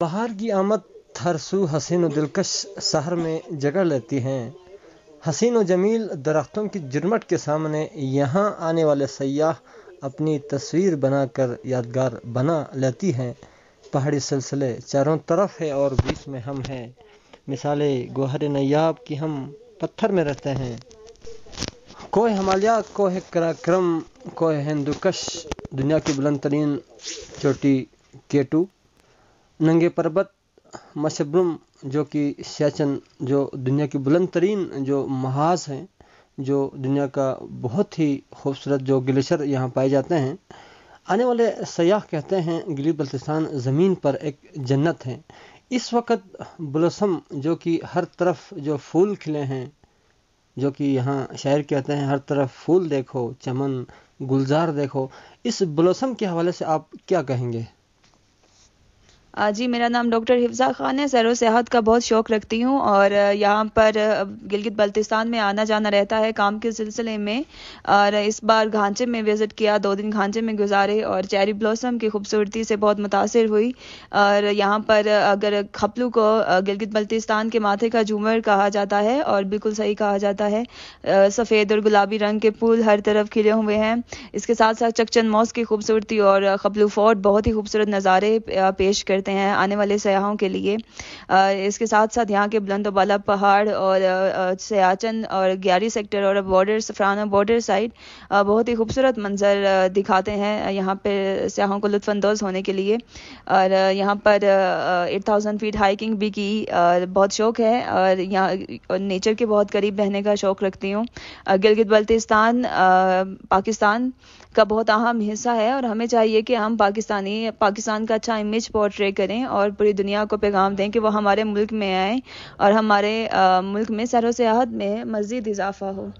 बाहर की आमद थरसू हसीन दिलकश शहर में जगह लेती हैं हसीन जमील दरख्तों की जुर्मट के सामने यहाँ आने वाले सयाह अपनी तस्वीर बनाकर यादगार बना लेती हैं पहाड़ी सिलसिले चारों तरफ है और बीच में हम हैं मिसाले गोहर नयाब की हम पत्थर में रहते हैं कोह हमालिया कोह कराक्रम कोह हिंदुकश दुनिया की बुलंद तरीन चोटी केटू नंगे पर्वत मशब्रम जो कि सियाचन जो दुनिया की बुलंद तरीन जो महाज हैं जो दुनिया का बहुत ही खूबसूरत जो ग्लेशियर यहाँ पाए जाते हैं आने वाले सयाह कहते हैं गिली बल्तिस्तान ज़मीन पर एक जन्नत है इस वक्त बुलसम जो कि हर तरफ जो फूल खिले हैं जो कि यहाँ शायर कहते हैं हर तरफ फूल देखो चमन गुलजार देखो इस बुलसम के हवाले से आप क्या कहेंगे जी मेरा नाम डॉक्टर हिफ्ज़ा ख़ान है सैर सेहत का बहुत शौक़ रखती हूँ और यहाँ पर गिलगित बल्तिस्तान में आना जाना रहता है काम के सिलसिले में और इस बार घांचे में विज़िट किया दो दिन घांचे में गुजारे और चेरी ब्लॉसम की खूबसूरती से बहुत मुतासर हुई और यहाँ पर अगर खपलू को गिलगित बल्तिस्तान के माथे का झूमर कहा जाता है और बिल्कुल सही कहा जाता है सफ़ेद और गुलाबी रंग के फूल हर तरफ खिले हुए हैं इसके साथ साथ चकचंद मौस की खूबसूरती और खपलू फोर्ट बहुत ही खूबसूरत नज़ारे पेश करते सकते हैं आने वाले सयाहों के लिए इसके साथ साथ यहाँ के बाला पहाड़ और सयाचन और ग्यारी सेक्टर और बॉर्डर फ्राना बॉर्डर साइड बहुत ही खूबसूरत मंजर दिखाते हैं यहाँ पर सयाहों को लुफानंदोज़ होने के लिए और यहाँ पर एट थाउजेंड फीट हाइकिंग भी की और बहुत शौक है और यहाँ नेचर के बहुत करीब रहने का शौक रखती हूँ गिलगित बल्तिस्तान पाकिस्तान का बहुत अहम हिस्सा है और हमें चाहिए कि हम पाकिस्तानी पाकिस्तान का अच्छा इमेज पोर्ट्रेट शेयर करें और पूरी दुनिया को पैगाम दें कि वो हमारे मुल्क में आए और हमारे मुल्क में सरों सयाहत में मज़ीद इजाफ़ा हो